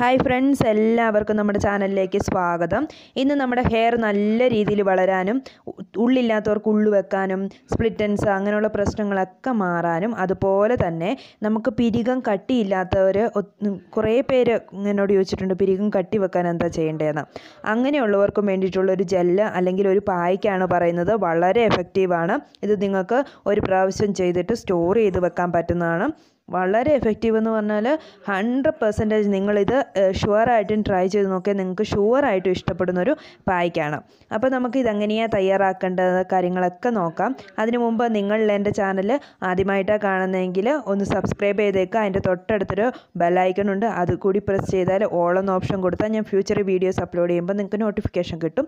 hi friends എല്ലാവർക്കും നമ്മുടെ ചാനലിലേക്ക് സ്വാഗതം ഇന്ന് നമ്മുടെ ഹെയർ നല്ല രീതിയിൽ വളരാനും ഉള്ളില്ലാത്തവർക്ക് ഉള്ളു വെക്കാനും സ്പ്ലിറ്റൻസ് അങ്ങനെയുള്ള പ്രശ്നങ്ങളൊക്കെ മാറാനും അതുപോലെ തന്നെ നമുക്ക് പിരികം കട്ടിയില്ലാത്തവർ കുറേ പേര് എന്നോട് ചോദിച്ചിട്ടുണ്ട് പിരികം കട്ടി വെക്കാൻ എന്താ ചെയ്യേണ്ടതെന്ന് അങ്ങനെയുള്ളവർക്കും വേണ്ടിയിട്ടുള്ളൊരു ഒരു ജെല്ല് അല്ലെങ്കിൽ ഒരു പായ്ക്കാണ് പറയുന്നത് വളരെ എഫക്റ്റീവാണ് ഇത് നിങ്ങൾക്ക് ഒരു പ്രാവശ്യം ചെയ്തിട്ട് സ്റ്റോർ ചെയ്ത് വെക്കാൻ പറ്റുന്നതാണ് വളരെ എഫക്റ്റീവ് എന്ന് പറഞ്ഞാൽ ഹൺഡ്രഡ് പെർസെൻറ്റേജ് നിങ്ങളിത് ഷുവറായിട്ടും ട്രൈ ചെയ്ത് നോക്കിയാൽ നിങ്ങൾക്ക് ഷുവറായിട്ടും ഒരു പായ്ക്കാണ് അപ്പോൾ നമുക്ക് ഇതെങ്ങനെയാണ് തയ്യാറാക്കേണ്ടത് കാര്യങ്ങളൊക്കെ നോക്കാം അതിന് മുമ്പ് നിങ്ങൾ എൻ്റെ ചാനൽ ആദ്യമായിട്ടാണ് കാണുന്നതെങ്കിൽ ഒന്ന് സബ്സ്ക്രൈബ് ചെയ്തേക്കുക അതിൻ്റെ തൊട്ടടുത്തൊരു ബെല്ലൈക്കൺ ഉണ്ട് അത് കൂടി പ്രസ് ചെയ്താൽ ഓളെന്ന് ഓപ്ഷൻ കൊടുത്താൽ ഞാൻ ഫ്യൂച്ചർ വീഡിയോസ് അപ്ലോഡ് ചെയ്യുമ്പോൾ നിങ്ങൾക്ക് നോട്ടിഫിക്കേഷൻ കിട്ടും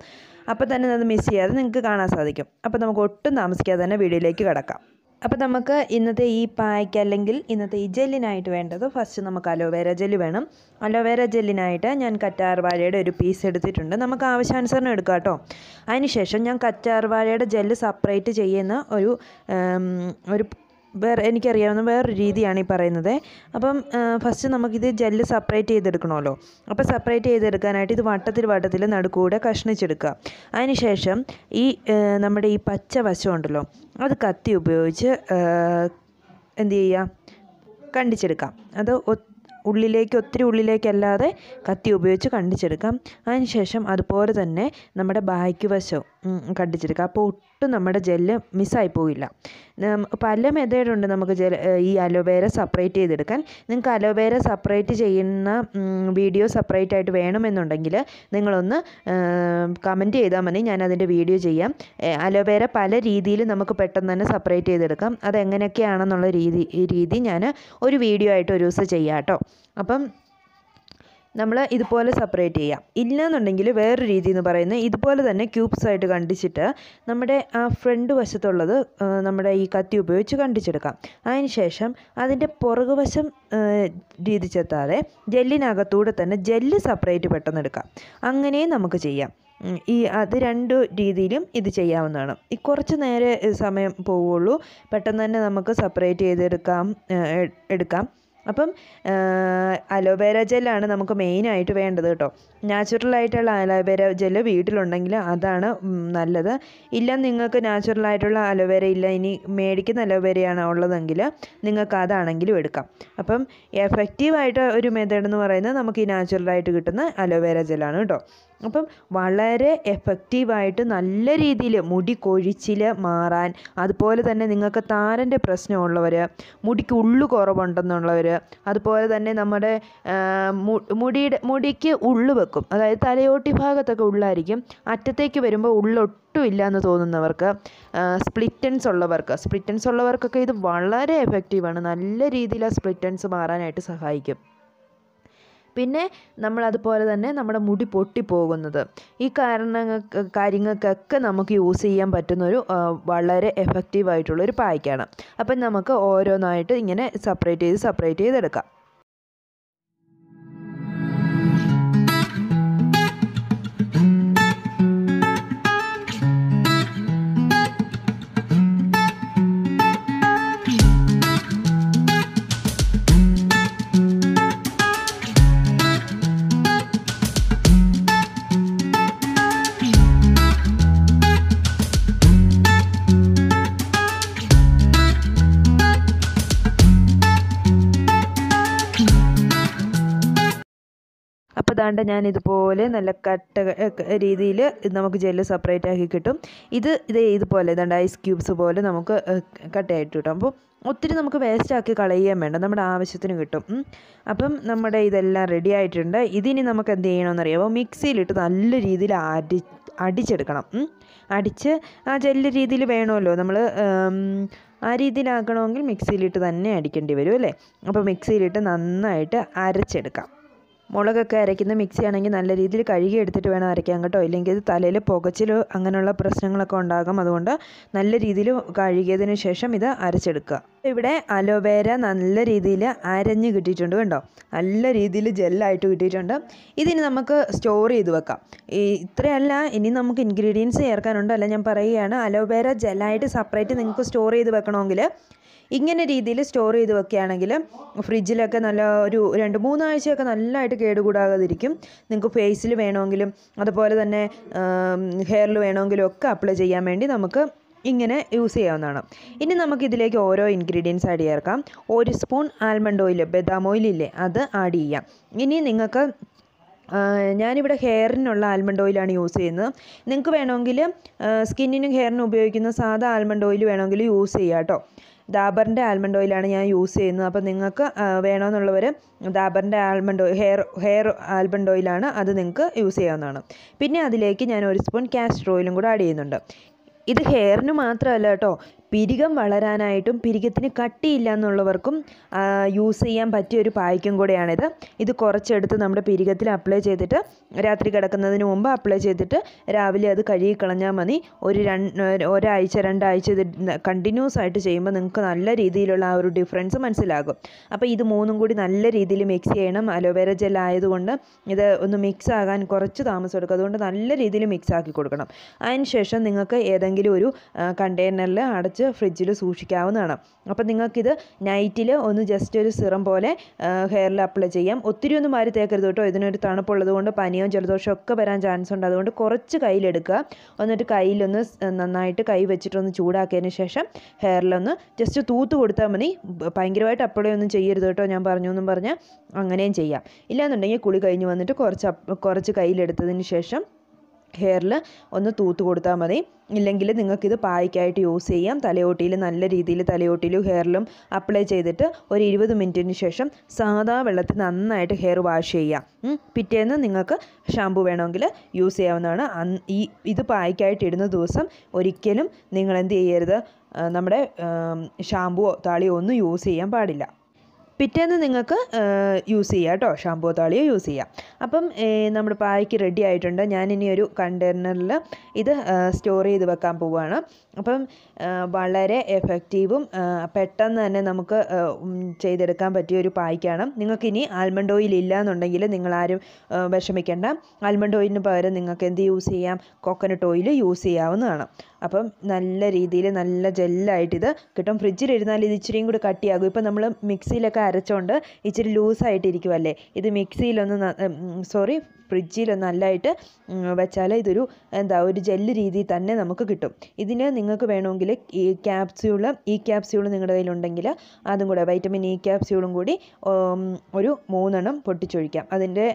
അപ്പോൾ തന്നെ അത് മിസ് ചെയ്യാതെ നിങ്ങൾക്ക് കാണാൻ സാധിക്കും അപ്പോൾ നമുക്ക് ഒട്ടും താമസിക്കാതെ തന്നെ വീഡിയോയിലേക്ക് കിടക്കാം അപ്പോൾ നമുക്ക് ഇന്നത്തെ ഈ പായ്ക്ക് അല്ലെങ്കിൽ ഇന്നത്തെ ഈ ജെല്ലിനായിട്ട് വേണ്ടത് ഫസ്റ്റ് നമുക്ക് അലോവേര ജെല്ല് വേണം അലോവേര ജെല്ലിനായിട്ട് ഞാൻ കറ്റാർവാഴയുടെ ഒരു പീസ് എടുത്തിട്ടുണ്ട് നമുക്ക് ആവശ്യാനുസരണം എടുക്കാം കേട്ടോ അതിനുശേഷം ഞാൻ കറ്റാർവാഴയുടെ ജെല്ല് സെപ്പറേറ്റ് ചെയ്യുന്ന ഒരു ഒരു വേറെ എനിക്കറിയാവുന്ന വേറൊരു രീതിയാണ് ഈ പറയുന്നത് അപ്പം ഫസ്റ്റ് നമുക്കിത് ജെല്ല് സെപ്പറേറ്റ് ചെയ്തെടുക്കണമല്ലോ അപ്പോൾ സെപ്പറേറ്റ് ചെയ്തെടുക്കാനായിട്ട് ഇത് വട്ടത്തിൽ വട്ടത്തിൽ നടുക്കൂടെ കഷ്ണിച്ചെടുക്കുക അതിനുശേഷം ഈ നമ്മുടെ ഈ പച്ച വശമുണ്ടല്ലോ അത് കത്തി ഉപയോഗിച്ച് എന്ത് ചെയ്യുക കണ്ടിച്ചെടുക്കാം അത് ഉള്ളിലേക്ക് ഒത്തിരി ഉള്ളിലേക്കല്ലാതെ കത്തി ഉപയോഗിച്ച് കണ്ടിച്ചെടുക്കാം അതിനുശേഷം അതുപോലെ തന്നെ നമ്മുടെ ബാക്ക് വശവും കണ്ടിച്ചെടുക്കുക അപ്പോൾ ഒട്ടും നമ്മുടെ ജെല്ല് മിസ്സായി പോവില്ല പല മെതേഡുണ്ട് നമുക്ക് ജെൽ ഈ അലോവേര സെപ്പറേറ്റ് ചെയ്തെടുക്കാൻ നിങ്ങൾക്ക് അലോവേര സെപ്പറേറ്റ് ചെയ്യുന്ന വീഡിയോ സെപ്പറേറ്റ് ആയിട്ട് വേണമെന്നുണ്ടെങ്കിൽ നിങ്ങളൊന്ന് കമൻറ്റ് ചെയ്താൽ മതി ഞാൻ അതിൻ്റെ വീഡിയോ ചെയ്യാം അലോവേര പല രീതിയിൽ നമുക്ക് പെട്ടെന്ന് തന്നെ സെപ്പറേറ്റ് ചെയ്തെടുക്കാം അതെങ്ങനെയൊക്കെയാണെന്നുള്ള രീതി രീതി ഞാൻ ഒരു വീഡിയോ ആയിട്ട് ഒരു ദിവസം ചെയ്യാം കേട്ടോ അപ്പം നമ്മൾ ഇതുപോലെ സെപ്പറേറ്റ് ചെയ്യാം ഇല്ലയെന്നുണ്ടെങ്കിൽ വേറൊരു രീതി എന്ന് പറയുന്നത് ഇതുപോലെ തന്നെ ക്യൂബ്സ് ആയിട്ട് കണ്ടിച്ചിട്ട് നമ്മുടെ ആ ഫ്രണ്ട് വശത്തുള്ളത് നമ്മുടെ ഈ കത്തി ഉപയോഗിച്ച് കണ്ടിച്ചെടുക്കാം അതിനുശേഷം അതിൻ്റെ പുറകുവശം രീതി ചെത്താതെ ജെല്ലിനകത്തൂടെ തന്നെ ജെല്ല് സെപ്പറേറ്റ് പെട്ടെന്ന് എടുക്കാം അങ്ങനെയും നമുക്ക് ചെയ്യാം ഈ അത് രണ്ട് രീതിയിലും ഇത് ചെയ്യാവുന്നതാണ് ഈ കുറച്ച് നേരെ സമയം പോവുള്ളൂ പെട്ടെന്ന് തന്നെ നമുക്ക് സെപ്പറേറ്റ് ചെയ്തെടുക്കാം എടുക്കാം അപ്പം അലോവേര ജെല്ലാണ് നമുക്ക് മെയിനായിട്ട് വേണ്ടത് കേട്ടോ നാച്ചുറലായിട്ടുള്ള അലോവേര ജെല്ല് വീട്ടിലുണ്ടെങ്കിൽ അതാണ് നല്ലത് ഇല്ല നിങ്ങൾക്ക് നാച്ചുറലായിട്ടുള്ള അലോവേര ഇല്ല ഇനി മേടിക്കുന്ന അലോവേരയാണ് ഉള്ളതെങ്കിൽ നിങ്ങൾക്ക് അതാണെങ്കിലും എടുക്കാം അപ്പം എഫക്റ്റീവായിട്ട് ഒരു മെത്തേഡ് എന്ന് പറയുന്നത് നമുക്ക് ഈ നാച്ചുറലായിട്ട് കിട്ടുന്ന അലോവേര ജെല്ലാണ് കേട്ടോ അപ്പം വളരെ എഫക്റ്റീവായിട്ട് നല്ല രീതിയിൽ മുടി കൊഴിച്ചിൽ മാറാൻ അതുപോലെ തന്നെ നിങ്ങൾക്ക് താരൻ്റെ പ്രശ്നമുള്ളവർ മുടിക്ക് ഉള്ളു കുറവുണ്ടെന്നുള്ളവർ അതുപോലെ തന്നെ നമ്മുടെ മുടിയുടെ മുടിക്ക് ഉള്ളു വെക്കും അതായത് തലയോട്ടി ഭാഗത്തൊക്കെ ഉള്ളായിരിക്കും അറ്റത്തേക്ക് വരുമ്പോൾ ഉള്ളൊട്ടും ഇല്ല എന്ന് തോന്നുന്നവർക്ക് സ്പ്ലിറ്റൻസ് ഉള്ളവർക്ക് സ്പ്ലിറ്റൻസ് ഉള്ളവർക്കൊക്കെ ഇത് വളരെ എഫക്റ്റീവാണ് നല്ല രീതിയിൽ ആ സ്പ്ലിറ്റൻസ് മാറാനായിട്ട് സഹായിക്കും പിന്നെ നമ്മൾ അതുപോലെ തന്നെ നമ്മുടെ മുടി പൊട്ടിപ്പോകുന്നത് ഈ കാരണങ്ങൾ കാര്യങ്ങൾക്കൊക്കെ നമുക്ക് യൂസ് ചെയ്യാൻ പറ്റുന്നൊരു വളരെ എഫക്റ്റീവായിട്ടുള്ളൊരു പായ്ക്കാണ് അപ്പം നമുക്ക് ഓരോന്നായിട്ട് ഇങ്ങനെ സെപ്പറേറ്റ് ചെയ്ത് സെപ്പറേറ്റ് ചെയ്തെടുക്കാം ഇതാണ്ട് ഞാൻ ഇതുപോലെ നല്ല കട്ട രീതിയിൽ നമുക്ക് ജെല്ല് സെപ്പറേറ്റ് ആക്കി കിട്ടും ഇത് ഇത് ഇതുപോലെ ഇതാണ്ട് ഐസ് ക്യൂബ്സ് പോലെ നമുക്ക് കട്ടയായിട്ട് കിട്ടും അപ്പോൾ ഒത്തിരി നമുക്ക് വേസ്റ്റ് ആക്കി കളയുകയും വേണ്ട നമ്മുടെ ആവശ്യത്തിന് കിട്ടും അപ്പം നമ്മുടെ ഇതെല്ലാം റെഡി ആയിട്ടുണ്ട് ഇതിനി നമുക്ക് എന്ത് അപ്പോൾ മിക്സിയിലിട്ട് നല്ല രീതിയിൽ അടി അടിച്ചെടുക്കണം അടിച്ച് ആ ജെല്ല് രീതിയിൽ വേണമല്ലോ നമ്മൾ ആ രീതിയിലാക്കണമെങ്കിൽ മിക്സിയിലിട്ട് തന്നെ അടിക്കേണ്ടി വരും അല്ലേ അപ്പോൾ മിക്സിയിലിട്ട് നന്നായിട്ട് അരച്ചെടുക്കാം മുളകൊക്കെ അരയ്ക്കുന്ന മിക്സി ആണെങ്കിൽ നല്ല രീതിയിൽ കഴുകി എടുത്തിട്ട് വേണം അരയ്ക്കാൻ കേട്ടോ ഇല്ലെങ്കിൽ ഇത് തലയിൽ പുകച്ചിലോ അങ്ങനെയുള്ള പ്രശ്നങ്ങളൊക്കെ ഉണ്ടാകും അതുകൊണ്ട് നല്ല രീതിയിൽ കഴുകിയതിന് ശേഷം ഇത് അരച്ചെടുക്കുക ഇവിടെ അലോവേര നല്ല രീതിയിൽ അരഞ്ഞ് കിട്ടിയിട്ടുണ്ട് കണ്ടോ നല്ല രീതിയിൽ ജെല്ലായിട്ട് കിട്ടിയിട്ടുണ്ട് ഇതിന് നമുക്ക് സ്റ്റോർ ചെയ്ത് വെക്കാം ഈ ഇത്രയല്ല ഇനി നമുക്ക് ഇൻഗ്രീഡിയൻസ് ചേർക്കാനുണ്ട് അല്ല ഞാൻ പറയുകയാണ് അലോവേര ജെല്ലായിട്ട് സെപ്പറേറ്റ് നിങ്ങൾക്ക് സ്റ്റോർ ചെയ്ത് വെക്കണമെങ്കിൽ ഇങ്ങനെ രീതിയിൽ സ്റ്റോർ ചെയ്ത് വെക്കുകയാണെങ്കിൽ ഫ്രിഡ്ജിലൊക്കെ നല്ല ഒരു രണ്ട് മൂന്നാഴ്ചയൊക്കെ നല്ലതായിട്ട് കേടുകൂടാതിരിക്കും നിങ്ങൾക്ക് ഫേസിൽ വേണമെങ്കിലും അതുപോലെ തന്നെ ഹെയറിൽ വേണമെങ്കിലും ഒക്കെ അപ്ലൈ ചെയ്യാൻ വേണ്ടി നമുക്ക് ഇങ്ങനെ യൂസ് ചെയ്യാവുന്നതാണ് ഇനി നമുക്കിതിലേക്ക് ഓരോ ഇൻഗ്രീഡിയൻസ് ആഡ് ചേർക്കാം ഒരു സ്പൂൺ ആൽമണ്ട് ഓയിൽ ബദാം ഇല്ലേ അത് ആഡ് ചെയ്യാം ഇനി നിങ്ങൾക്ക് ഞാനിവിടെ ഹെയറിനുള്ള ആൽമണ്ട് ഓയിലാണ് യൂസ് ചെയ്യുന്നത് നിങ്ങൾക്ക് വേണമെങ്കിൽ സ്കിന്നിനും ഹെയറിനും ഉപയോഗിക്കുന്ന സാധാ ആൽമണ്ട് ഓയിൽ വേണമെങ്കിൽ യൂസ് ചെയ്യാം കേട്ടോ ഡാബറിൻ്റെ ആൽമണ്ട് ഓയിലാണ് ഞാൻ യൂസ് ചെയ്യുന്നത് അപ്പോൾ നിങ്ങൾക്ക് വേണമെന്നുള്ളവർ ഡാബറിൻ്റെ almond oil hair hair almond ഓയിലാണ് അത് നിങ്ങൾക്ക് യൂസ് ചെയ്യാവുന്നതാണ് പിന്നെ അതിലേക്ക് ഞാൻ ഒരു സ്പൂൺ കാസ്റ്റർ ഓയിലും കൂടെ ആഡ് ചെയ്യുന്നുണ്ട് ഇത് ഹെയറിന് മാത്രമല്ല കേട്ടോ പിരികം വളരാനായിട്ടും പിരികത്തിന് കട്ടിയില്ല എന്നുള്ളവർക്കും യൂസ് ചെയ്യാൻ പറ്റിയ ഒരു പായ്ക്കും കൂടെയാണിത് ഇത് കുറച്ചെടുത്ത് നമ്മുടെ പിരികത്തിൽ അപ്ലൈ ചെയ്തിട്ട് രാത്രി കിടക്കുന്നതിന് മുമ്പ് അപ്ലൈ ചെയ്തിട്ട് രാവിലെ അത് കഴുകി കളഞ്ഞാൽ മതി ഒരു ഒരാഴ്ച രണ്ടാഴ്ച ഇത് കണ്ടിന്യൂസ് ആയിട്ട് ചെയ്യുമ്പോൾ നിങ്ങൾക്ക് നല്ല രീതിയിലുള്ള ആ ഒരു ഡിഫറൻസ് മനസ്സിലാകും അപ്പോൾ ഇത് മൂന്നും കൂടി നല്ല രീതിയിൽ മിക്സ് ചെയ്യണം അലോവേര ജെൽ ആയതുകൊണ്ട് ഇത് ഒന്ന് മിക്സ് ആകാൻ കുറച്ച് താമസം എടുക്കും അതുകൊണ്ട് നല്ല രീതിയിൽ മിക്സ് ആക്കി കൊടുക്കണം അതിന് ശേഷം നിങ്ങൾക്ക് ഏതെങ്കിലും ഒരു കണ്ടെയ്നറിൽ അടച്ച് ഫ്രിഡ്ജിൽ സൂക്ഷിക്കാവുന്നതാണ് അപ്പോൾ നിങ്ങൾക്കിത് നൈറ്റിൽ ഒന്ന് ജസ്റ്റ് ഒരു സിറം പോലെ ഹെയറിൽ അപ്ലൈ ചെയ്യാം ഒത്തിരി ഒന്നും മാറി തേക്കരുത് കേട്ടോ ഇതിനൊരു തണുപ്പുള്ളത് കൊണ്ട് പനിയോ ജലദോഷമോ ഒക്കെ വരാൻ ചാൻസ് ഉണ്ട് അതുകൊണ്ട് കുറച്ച് കയ്യിലെടുക്കുക എന്നിട്ട് കയ്യിലൊന്ന് നന്നായിട്ട് കൈ വെച്ചിട്ടൊന്ന് ചൂടാക്കിയതിന് ശേഷം ഹെയറിലൊന്ന് ജസ്റ്റ് തൂത്ത് കൊടുത്താൽ മതി ഭയങ്കരമായിട്ട് അപ്ലൈ ഒന്നും ചെയ്യരുത് കേട്ടോ ഞാൻ പറഞ്ഞു എന്നും പറഞ്ഞാൽ അങ്ങനെയും ചെയ്യാം ഇല്ലാന്നുണ്ടെങ്കിൽ കുളി കഴിഞ്ഞ് വന്നിട്ട് കുറച്ച് കുറച്ച് കയ്യിലെടുത്തതിന് ശേഷം ഹെയറിൽ ഒന്ന് തൂത്ത് കൊടുത്താൽ മതി ഇല്ലെങ്കിൽ നിങ്ങൾക്കിത് പായ്ക്കായിട്ട് യൂസ് ചെയ്യാം തലയോട്ടിയിൽ നല്ല രീതിയിൽ തലയോട്ടിയിലും ഹെയറിലും അപ്ലൈ ചെയ്തിട്ട് ഒരു ഇരുപത് മിനിറ്റിന് ശേഷം സാധാ വെള്ളത്തിൽ നന്നായിട്ട് ഹെയർ വാഷ് ചെയ്യാം പിറ്റേന്ന് നിങ്ങൾക്ക് ഷാമ്പു വേണമെങ്കിൽ യൂസ് ചെയ്യാവുന്നതാണ് ഈ ഇത് പായ്ക്കായിട്ട് ഇടുന്ന ദിവസം ഒരിക്കലും നിങ്ങൾ എന്ത് ചെയ്യരുത് നമ്മുടെ ഷാമ്പുവോ താളിയോ ഒന്നും യൂസ് ചെയ്യാൻ പാടില്ല പിറ്റേന്ന് നിങ്ങൾക്ക് യൂസ് ചെയ്യാം കേട്ടോ ഷാമ്പൂ താളിയോ യൂസ് ചെയ്യാം അപ്പം നമ്മുടെ പായ്ക്ക് റെഡി ആയിട്ടുണ്ട് ഞാനിനി ഒരു കണ്ടെയ്നറിൽ ഇത് സ്റ്റോർ ചെയ്ത് വെക്കാൻ പോവുകയാണ് അപ്പം വളരെ എഫക്റ്റീവും പെട്ടെന്ന് തന്നെ നമുക്ക് ചെയ്തെടുക്കാൻ പറ്റിയ ഒരു പായ്ക്കാണ് നിങ്ങൾക്കിനി ആൽമണ്ട് ഓയിൽ ഇല്ല എന്നുണ്ടെങ്കിൽ നിങ്ങളാരും വിഷമിക്കേണ്ട ആൽമണ്ട് ഓയിലിന് പകരം നിങ്ങൾക്ക് എന്ത് യൂസ് ചെയ്യാം കോക്കനട്ട് ഓയിൽ യൂസ് ചെയ്യാവുന്നതാണ് അപ്പം നല്ല രീതിയിൽ നല്ല ജെല്ലായിട്ട് ഇത് കിട്ടും ഫ്രിഡ്ജിലിരുന്നാൽ ഇത് ഇച്ചിരിയും കൂടി കട്ടിയാകും ഇപ്പം നമ്മൾ മിക്സിയിലൊക്കെ ഒക്കെ അരച്ചുകൊണ്ട് ഇച്ചിരി ലൂസായിട്ടിരിക്കുമല്ലേ ഇത് മിക്സിയിലൊന്ന് സോറി ഫ്രിഡ്ജിൽ നല്ലതായിട്ട് വെച്ചാൽ ഇതൊരു എന്താ ഒരു ജെല്ല് രീതിയിൽ തന്നെ നമുക്ക് കിട്ടും ഇതിന് നിങ്ങൾക്ക് വേണമെങ്കിൽ ഈ ക്യാപ്സ്യൂള് ഈ ക്യാപ്സ്യൂള് നിങ്ങളുടെ കയ്യിലുണ്ടെങ്കിൽ അതും കൂടെ വൈറ്റമിൻ ഇ ക്യാപ്സ്യൂളും കൂടി ഒരു മൂന്നെണ്ണം പൊട്ടിച്ചൊഴിക്കാം അതിൻ്റെ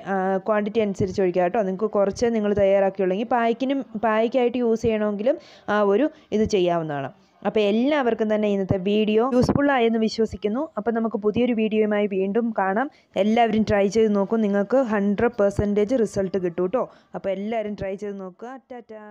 ക്വാണ്ടിറ്റി അനുസരിച്ച് ഒഴിക്കാം കേട്ടോ നിങ്ങൾക്ക് കുറച്ച് നിങ്ങൾ തയ്യാറാക്കിയുള്ളെങ്കിൽ പായ്ക്കിനും പായ്ക്കായിട്ട് യൂസ് ചെയ്യണമെങ്കിലും ആ ഒരു ഇത് ചെയ്യാവുന്നതാണ് അപ്പോൾ എല്ലാവർക്കും തന്നെ ഇന്നത്തെ വീഡിയോ യൂസ്ഫുൾ ആയെന്ന് വിശ്വസിക്കുന്നു അപ്പോൾ നമുക്ക് പുതിയൊരു വീഡിയോയുമായി വീണ്ടും കാണാം എല്ലാവരും ട്രൈ ചെയ്ത് നോക്കും നിങ്ങൾക്ക് ഹൺഡ്രഡ് റിസൾട്ട് കിട്ടും കേട്ടോ അപ്പോൾ എല്ലാവരും ട്രൈ ചെയ്ത് നോക്കുക ടാറ്റാ